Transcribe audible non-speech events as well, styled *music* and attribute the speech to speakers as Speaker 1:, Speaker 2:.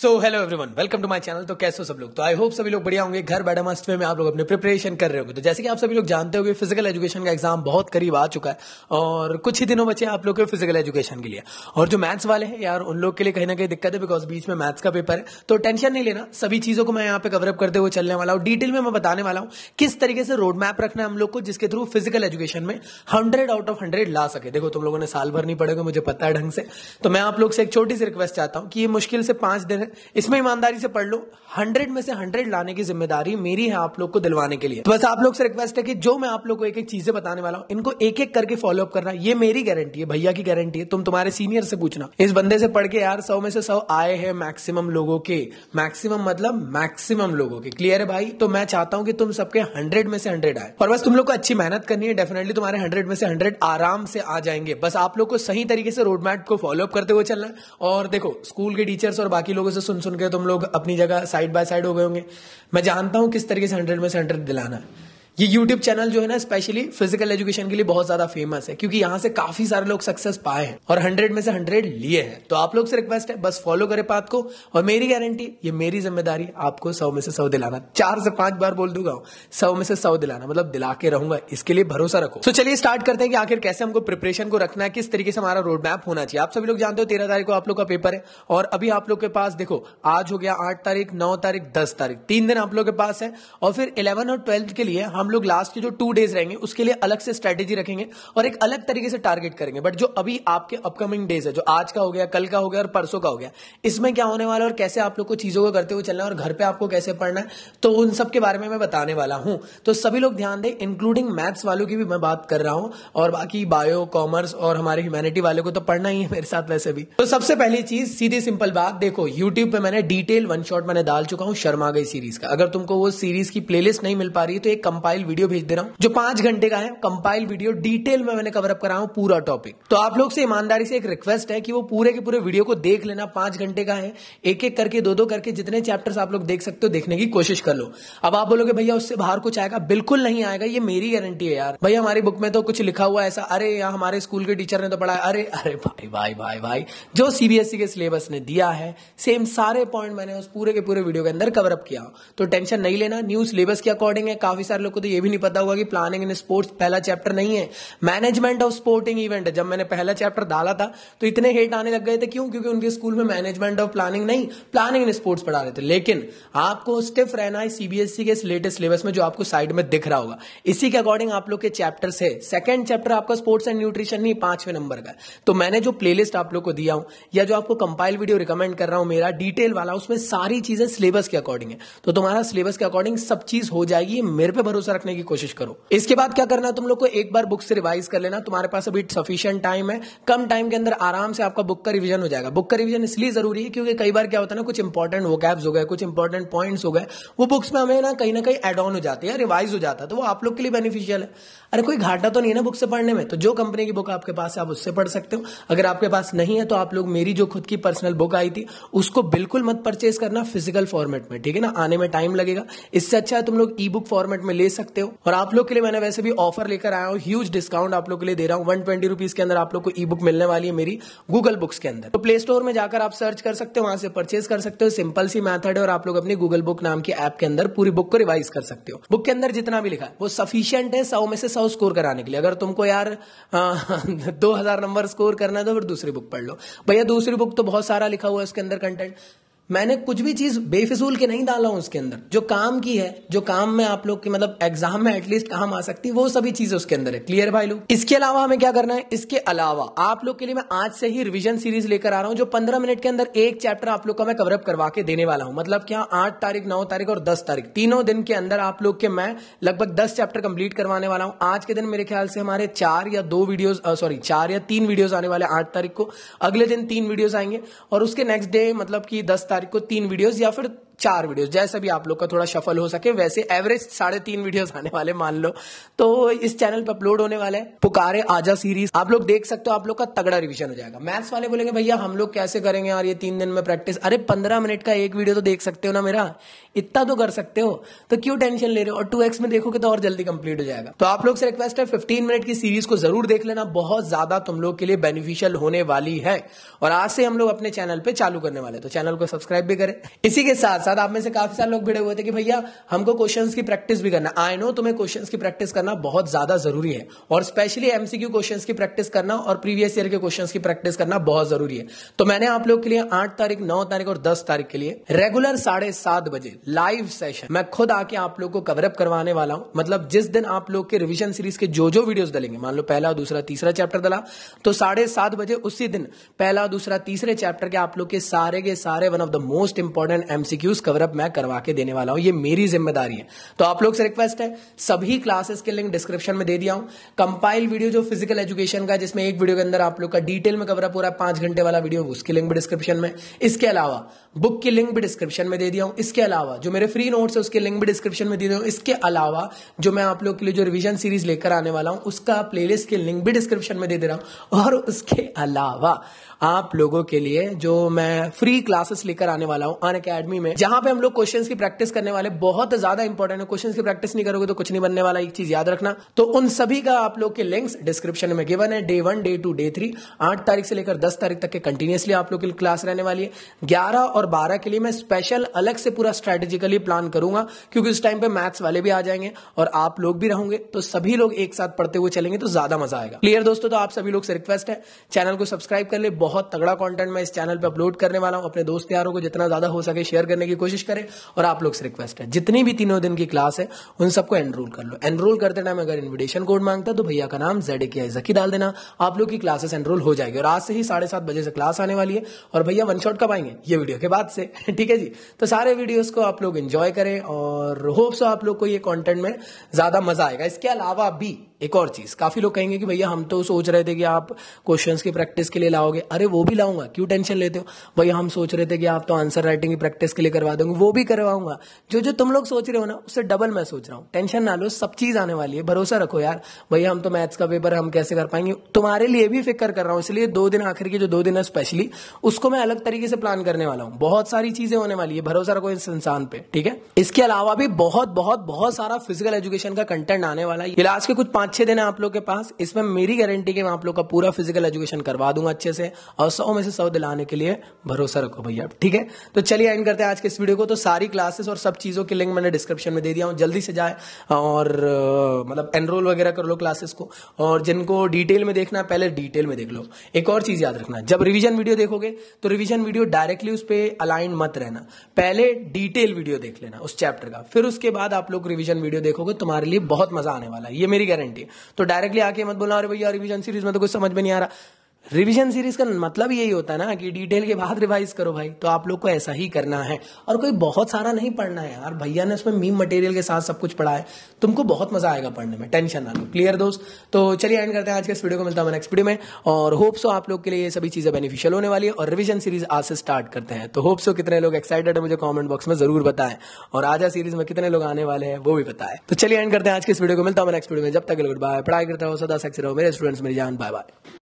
Speaker 1: so hello everyone welcome to my channel तो कैसे हो सब लोग तो आई होप सभी लोग बढ़िया होंगे घर बैठे मस्त में आप लोग अपने प्रिपरेशन कर रहे होंगे तो जैसे कि आप सभी लोग जानते हो फिजिकल एजुकेशन का एग्जाम बहुत करीब आ चुका है और कुछ ही दिनों बचे आप लोग के फिजिकल एजुकेशन के लिए और जो मैथ्स वाले हैं यार उन लोग के लिए कहीं ना कहीं दिक्कत है बिकॉज बीच में मैथ्स का पेपर है तो टेंशन नहीं लेना सभी चीजों को मैं यहाँ पे कवरअप करते हुए चलने वाला हूँ डिटेल में मैं बताने वाला हूँ किस तरीके से रोड मैप रखना है हम लोग को जिसके थ्रू फिजिकल एजुकेशन में हंड्रेड आउट ऑफ हंड्रेड ला सके देखो तुम लोगों ने साल भर नहीं पड़ेगा मुझे पता है ढंग से तो मैं आप लोग से एक छोटी सी रिक्वेस्ट चाहता हूँ कि ये मुश्किल से पांच दिन इसमें ईमानदारी से पढ़ लो हंड्रेड में से हंड्रेड लाने की जिम्मेदारी मेरी है आप लोग को दिलवाने के लिए तो बस आप लोग से रिक्वेस्ट है कि जो मैं आप लोग को एक एक चीजें बताने वाला हूं इनको एक एक करके फॉलो अप करना ये मेरी गारंटी है भैया की गारंटी है तुम तुम्हारे सीनियर से पूछना इस बंदे से पढ़ के यार सौ में से सौ आए हैं मैक्सिमम लोगों के मैक्सिमम मतलब मैक्सिमम लोगों के क्लियर है भाई तो मैं चाहता हूं कि तुम सबके हंड्रेड में से हंड्रेड आए और बस तुम लोग को अच्छी मेहनत करनी है डेफिनेटली तुम्हारे हंड्रेड में से हंड्रेड आराम से आ जाएंगे बस आप लोग को सही तरीके से रोडमैप मैप को फॉलोअप करते हुए चलना और देखो स्कूल के टीचर्स और बाकी लोगों लोगों से सुन सुन के तुम लोग अपनी जगह साइड बाय साइड हो गए होंगे मैं जानता हूँ किस तरीके से हंड्रेड में से हंड्रेड दिलाना है ये यूट्यूब चैनल जो है ना स्पेशली फिजिकल एजुकेशन के लिए बहुत ज्यादा फेमस है क्योंकि यहाँ से काफी सारे लोग सक्सेस पाए हैं और हंड्रेड में से हंड्रेड लिए हैं तो आप लोग से रिक्वेस्ट है बस फॉलो करें पाथ को और मेरी गारंटी ये मेरी जिम्मेदारी आपको सौ में से सौ दिलाना चार से पांच बार बोल दूंगा सौ में से सौ दिलाना मतलब दिला के रहूंगा इसके लिए भरोसा रखो तो चलिए स्टार्ट करते हैं कि आखिर कैसे हमको प्रिपरेशन को रखना है किस तरीके से हमारा रोड मैप होना चाहिए आप सभी लोग जानते हो तेरह तारीख को आप लोग का पेपर है और अभी आप लोग के पास देखो आज हो गया आठ तारीख नौ तारीख दस तारीख तीन दिन आप लोग के पास है और फिर इलेवन और ट्वेल्थ के लिए हम लोग लास्ट के जो टू डेज रहेंगे उसके लिए अलग से स्ट्रेटेजी रखेंगे और एक अलग तरीके से टारगेट करेंगे बट जो अभी आपके अपकमिंग डेज है जो आज का हो गया कल का हो गया और परसों का हो गया इसमें क्या होने वाला है और कैसे आप लोग को चीजों को करते हुए चलना है और घर पर आपको कैसे पढ़ना है तो उन सब के बारे में मैं बताने वाला हूं तो सभी लोग ध्यान दें इंक्लूडिंग मैथ्स वालों की भी मैं बात कर रहा हूं और बाकी बायो कॉमर्स और हमारे ह्यूमैनिटी वाले को तो पढ़ना ही है मेरे साथ वैसे भी तो सबसे पहली चीज सीधी सिंपल बात देखो यूट्यूब पे मैंने डिटेल वन शॉट मैंने डाल चुका हूं शर्मा गई सीरीज का अगर तुमको वो सीरीज की प्लेलिस्ट नहीं मिल पा रही है तो एक कंपाइल कंपाइल वीडियो भेज दे रहा हूँ जो पांच घंटे का है कंपाइल वीडियो डिटेल में मैंने कवरअप करा हूँ पूरा टॉपिक तो आप लोग से ईमानदारी से एक रिक्वेस्ट है कि वो पूरे के पूरे वीडियो को देख लेना पांच घंटे का है एक एक करके दो दो करके जितने चैप्टर्स आप लोग देख सकते हो देखने की कोशिश कर लो अब आप बोलोगे भैया उससे बाहर कुछ आएगा बिल्कुल नहीं आएगा ये मेरी गारंटी है यार भैया हमारी बुक में तो कुछ लिखा हुआ ऐसा अरे यहाँ हमारे स्कूल के टीचर ने तो पढ़ाया अरे अरे भाई भाई भाई भाई जो सीबीएसई के सिलेबस ने दिया है सेम सारे पॉइंट मैंने उस पूरे के पूरे वीडियो के अंदर कवरअप किया तो टेंशन नहीं लेना न्यू सिलेबस के अकॉर्डिंग है काफी सारे लोग आपको तो ये भी नहीं पता होगा कि प्लानिंग इन स्पोर्ट्स पहला चैप्टर नहीं है मैनेजमेंट ऑफ स्पोर्टिंग इवेंट जब मैंने पहला चैप्टर डाला था तो इतने हेट आने लग गए थे क्यों क्योंकि उनके स्कूल में मैनेजमेंट ऑफ प्लानिंग नहीं प्लानिंग इन स्पोर्ट्स पढ़ा रहे थे लेकिन आपको स्टिफ रहना है सीबीएसई e के इस लेटेस्ट सिलेबस में जो आपको साइड में दिख रहा होगा इसी के अकॉर्डिंग आप लोग के चैप्टर है सेकंड चैप्टर आपका स्पोर्ट्स एंड न्यूट्रिशन नहीं पांचवें नंबर का तो मैंने जो प्लेलिस्ट आप लोग को दिया हूं या जो आपको कंपाइल वीडियो रिकमेंड कर रहा हूं मेरा डिटेल वाला उसमें सारी चीजें सिलेबस के अकॉर्डिंग है तो तुम्हारा सिलेबस के अकॉर्डिंग सब चीज हो जाएगी मेरे पे भरोसा भरोसा रखने की कोशिश करो इसके बाद क्या करना है तुम लोग को एक बार बुक से रिवाइज कर लेना तुम्हारे पास अभी सफिशियंट टाइम है कम टाइम के अंदर आराम से आपका बुक का रिविजन हो जाएगा बुक का रिविजन इसलिए जरूरी है क्योंकि कई बार क्या होता है ना कुछ इंपॉर्टेंट वो कैब्स हो गए कुछ इंपॉर्टेंट पॉइंट्स हो गए वो बुक्स में हमें ना कहीं ना कहीं एड ऑन हो जाते हैं रिवाइज हो जाता है तो वो आप लोग के लिए बेनिफिशियल है अरे कोई घाटा तो नहीं ना बुक से पढ़ने में तो जो कंपनी की बुक आपके पास है आप उससे पढ़ सकते हो अगर आपके पास नहीं है तो आप लोग मेरी जो खुद की पर्सनल बुक आई थी उसको बिल्कुल मत परचेज करना फिजिकल फॉर्मेट में ठीक है ना आने में टाइम लगेगा इससे अच्छा है तुम लोग ई बुक फॉर्मेट में ले सकते सकते हो और आप लोग के लिए मैंने वैसे भी ऑफर लेकर आया हूँ ह्यूज डिस्काउंट आप लोग के लिए दे रहा हूँ वन ट्वेंटी रुपीज के अंदर आप लोग को ई बुक मिलने वाली है मेरी गूगल बुक्स के अंदर तो प्ले स्टोर में जाकर आप सर्च कर सकते हो वहां से परचेज कर सकते हो सिंपल सी मैथड है और आप लोग अपनी गूगल बुक नाम की ऐप के अंदर पूरी बुक को रिवाइज कर सकते हो बुक के अंदर जितना भी लिखा है वो सफिशियंट है सौ में से सौ स्कोर कराने के लिए अगर तुमको यार *laughs* दो नंबर स्कोर करना है तो फिर दूसरी बुक पढ़ लो भैया दूसरी बुक तो बहुत सारा लिखा हुआ है उसके अंदर कंटेंट मैंने कुछ भी चीज बेफिसूल के नहीं डाला हूं उसके अंदर जो काम की है जो काम में आप लोग की मतलब एग्जाम में एटलीस्ट काम आ सकती है वो सभी चीजें उसके अंदर है क्लियर भाई लोग इसके अलावा हमें क्या करना है इसके अलावा आप लोग के लिए मैं आज से ही रिविजन सीरीज लेकर आ रहा हूं जो पंद्रह मिनट के अंदर एक चैप्टर आप लोग का मैं कवरअप करवा के देने वाला हूं मतलब क्या आठ तारीख नौ तारीख और दस तारीख तीनों दिन के अंदर आप लोग के मैं लगभग दस चैप्टर कंप्लीट करवाने वाला हूं आज के दिन मेरे ख्याल से हमारे चार या दो वीडियो सॉरी चार या तीन वीडियोज आने वाले आठ तारीख को अगले दिन तीन वीडियोज आएंगे और उसके नेक्स्ट डे मतलब की दस तारीख तारीख को तीन वीडियोस या फिर चार वीडियो जैसे भी आप लोग का थोड़ा सफल हो सके वैसे एवरेज साढ़े तीन वीडियो आने वाले मान लो तो इस चैनल पर अपलोड होने वाला है पुकारे आजा सीरीज आप लोग देख सकते हो आप लोग का तगड़ा रिविजन हो जाएगा मैथ्स वाले बोलेंगे भैया हम लोग कैसे करेंगे यार ये तीन दिन में प्रैक्टिस अरे पंद्रह मिनट का एक वीडियो तो देख सकते हो ना मेरा इतना तो कर सकते हो तो क्यों टेंशन ले रहे हो और टू एक्स में देखोगे तो और जल्दी कंप्लीट हो जाएगा तो आप लोग से रिक्वेस्ट है फिफ्टीन मिनट की सीरीज को जरूर देख लेना बहुत ज्यादा तुम लोग के लिए बेनिफिशियल होने वाली है और आज से हम लोग अपने चैनल पर चालू करने वाले तो चैनल को सब्सक्राइब भी करें इसी के साथ साथ साथ आप में से काफी सारे लोग भिड़े हुए थे कि भैया हमको क्वेश्चन की प्रैक्टिस भी करना आई नो तुम्हें क्वेश्चन की प्रैक्टिस करना बहुत ज्यादा जरूरी है और स्पेशली एमसीक्यू क्वेश्चन की प्रैक्टिस करना और प्रीवियस ईयर के क्वेश्चन की प्रैक्टिस करना बहुत जरूरी है तो मैंने आप लोग के लिए आठ तारीख नौ तारीख और दस तारीख के लिए रेगुलर साढ़े सात बजे लाइव सेशन मैं खुद आके आप लोग को कवरअप करवाने वाला हूं मतलब जिस दिन आप लोग के रिविजन सीरीज के जो जो वीडियो डलेंगे मान लो पहला दूसरा तीसरा चैप्टर डला तो साढ़े सात बजे उसी दिन पहला दूसरा तीसरे चैप्टर के आप लोग के सारे के सारे one of the most important MCQs news cover up मैं करवा के देने वाला हूं ये मेरी जिम्मेदारी है तो आप लोग से रिक्वेस्ट है सभी क्लासेस के लिंक डिस्क्रिप्शन में दे दिया हूं कंपाइल वीडियो जो फिजिकल एजुकेशन का जिसमें एक वीडियो के अंदर आप लोग का डिटेल में कवरअप हो रहा है पांच घंटे वाला वीडियो उसकी लिंक भी डिस्क्रिप्शन में इसके अलावा बुक की लिंक भी डिस्क्रिप्शन में दे दिया हूं इसके अलावा जो मेरे फ्री नोट्स है उसके लिंक भी डिस्क्रिप्शन में दे दिया इसके अलावा जो मैं आप लोग के लिए जो रिविजन सीरीज लेकर आने वाला हूं उसका प्लेलिस्ट के लिंक भी डिस्क्रिप्शन में दे दे रहा हूं और उसके अलावा आप लोगों के लिए जो मैं फ्री क्लासेस लेकर आने वाला हूं अन अकेडमी में जहां पे हम लोग क्वेश्चंस की प्रैक्टिस करने वाले बहुत ज्यादा इंपॉर्टेंट है क्वेश्चंस की प्रैक्टिस नहीं करोगे तो कुछ नहीं बनने वाला एक चीज याद रखना तो उन सभी का आप लोग के लिंक्स डिस्क्रिप्शन में गिवन है day one day two day three आठ तारीख से लेकर दस तारीख तक के कंटिन्यूसली आप लोग की क्लास रहने वाली है ग्यारह और बारह के लिए मैं स्पेशल अलग से पूरा स्ट्रेटेजिकली प्लान करूंगा क्योंकि उस टाइम पे मैथ्स वाले भी आ जाएंगे और आप लोग भी रहोगे तो सभी लोग एक साथ पढ़ते हुए चलेंगे तो ज्यादा मजा आएगा क्लियर दोस्तों तो आप सभी लोग से रिक्वेस्ट है चैनल को सब्सक्राइब कर ले बहुत तगड़ा कॉन्टेंट मैं इस चैनल पर अपलोड करने वाला हूं अपने दोस्त यारों को जितना ज्यादा हो सके शेयर करने की कोशिश करें और आप लोग से रिक्वेस्ट है जितनी भी तीनों दिन की क्लास है उन सबको एनरोल कर लो एनरोल करते टाइम अगर इन्विटेशन कोड मांगता है तो भैया का नाम जेड के आई जकी डाल देना आप लोग की क्लासेस एनरोल हो जाएगी और आज से ही साढ़े सात बजे से क्लास आने वाली है और भैया वन शॉट कब आएंगे ये वीडियो के बाद से *laughs* ठीक है जी तो सारे वीडियोस को आप लोग एंजॉय करें और होप्स आप लोग को ये कॉन्टेंट में ज्यादा मजा आएगा इसके अलावा भी एक और चीज काफी लोग कहेंगे कि भैया हम तो सोच रहे थे कि आप क्वेश्चन की प्रैक्टिस के लिए लाओगे अरे वो भी लाऊंगा क्यों टेंशन लेते हो भैया हम सोच रहे थे कि आप तो आंसर राइटिंग की प्रैक्टिस के लिए करवा दूंगा वो भी करवाऊंगा जो जो तुम लोग सोच रहे हो ना उससे डबल मैं सोच रहा हूँ टेंशन ना लो सब चीज आने वाली है भरोसा रखो यार भैया हम तो मैथ्स का पेपर हम कैसे कर पाएंगे तुम्हारे लिए भी फिक्र कर रहा हूँ इसलिए दो दिन आखिर के जो दो दिन है स्पेशली उसको मैं अलग तरीके से प्लान करने वाला हूँ बहुत सारी चीजें होने वाली है भरोसा रखो इस इंसान पे ठीक है इसके अलावा भी बहुत बहुत बहुत सारा फिजिकल एजुकेशन का कंटेंट आने वाला है लास्ट के कुछ पांच छह दिन है आप लोग के पास इसमें मेरी गारंटी के मैं आप लोग का पूरा फिजिकल एजुकेशन करवा दूंगा अच्छे से और सौ में से सौ दिलाने के लिए भरोसा रखो भैया ठीक है तो चलिए एंड करते हैं आज के इस वीडियो को तो सारी क्लासेस और सब चीज़ों के लिंक मैंने डिस्क्रिप्शन में दे दिया हूँ जल्दी से जाए और मतलब एनरोल वगैरह कर लो क्लासेस को और जिनको डिटेल में देखना है पहले डिटेल में देख लो एक और चीज़ याद रखना जब रिविजन वीडियो देखोगे तो रिविजन वीडियो डायरेक्टली उस पर अलाइन मत रहना पहले डिटेल वीडियो देख लेना उस चैप्टर का फिर उसके बाद आप लोग रिविजन वीडियो देखोगे तुम्हारे लिए बहुत मजा आने वाला है ये मेरी गारंटी है तो डायरेक्टली आके मत बोला अरे भैया रिविजन सीरीज में तो कुछ समझ में नहीं आ रहा रिवीजन सीरीज का मतलब यही होता है ना कि डिटेल के बाद रिवाइज करो भाई तो आप लोग को ऐसा ही करना है और कोई बहुत सारा नहीं पढ़ना है यार भैया ने उसमें मीम मटेरियल के साथ सब कुछ पढ़ा है तुमको बहुत मजा आएगा पढ़ने में टेंशन ना लो क्लियर दोस्त तो चलिए एंड करते हैं आज के इस वीडियो को मिलता है नेक्स्ट वीडियो में और सो आप लोग के लिए ये सभी चीजें बेनिफिशियल होने वाली है और रिविजन सीरीज आज से स्टार्ट करते हैं तो सो कितने लोग एक्साइटेड है मुझे कॉमेंट बॉक्स में जरूर बताएं और आजा सीरीज में कितने लोग आने वाले हैं वो भी बताए तो चलिए एंड करते हैं आज के इस वीडियो को मिलता हूँ नेक्स्ट वीडियो में जब तक गुड बाय पढ़ाई करता हूँ सदा सक्सेस रहो मेरे स्टूडेंट्स मेरी जान बाय बाय